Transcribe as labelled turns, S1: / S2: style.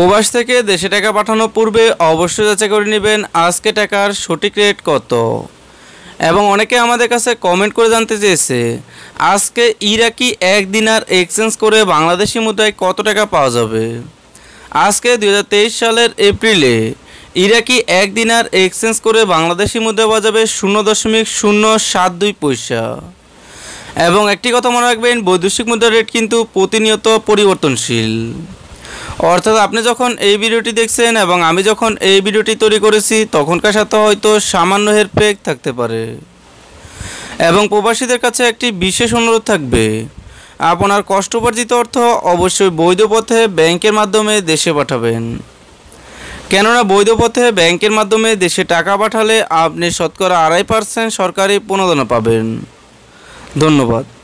S1: প্রবাস থেকে দেশে টাকা পাঠানো পূর্বে অবশ্যই যাচাই করে নেবেন আজকে টাকার সঠিক রেট কত এবং অনেকে আমাদের কাছে কমেন্ট করে জানতে চেয়েছে আজকে ইরাকি এক দিনার এক্সচেঞ্জ করে বাংলাদেশি মুদ্রায় কত টাকা পাওয়া যাবে আজকে দু সালের এপ্রিলে ইরাকি এক দিনার এক্সচেঞ্জ করে বাংলাদেশি মুদ্রা পাওয়া যাবে শূন্য দশমিক শূন্য সাত দুই পয়সা এবং একটি কথা মনে রাখবেন বৈদেশিক মুদ্রার রেট কিন্তু প্রতিনিয়ত পরিবর্তনশীল অর্থাৎ আপনি যখন এই ভিডিওটি দেখছেন এবং আমি যখন এই ভিডিওটি তৈরি করেছি তখনকার সাথে হয়তো সামান্য হেরফেক থাকতে পারে এবং প্রবাসীদের কাছে একটি বিশেষ অনুরোধ থাকবে আপনার কষ্ট অর্থ অবশ্যই বৈধ পথে ব্যাংকের মাধ্যমে দেশে পাঠাবেন কেননা বৈধ পথে ব্যাংকের মাধ্যমে দেশে টাকা পাঠালে আপনি শতকরা আড়াই পার্সেন্ট সরকারি প্রণোদনা পাবেন ধন্যবাদ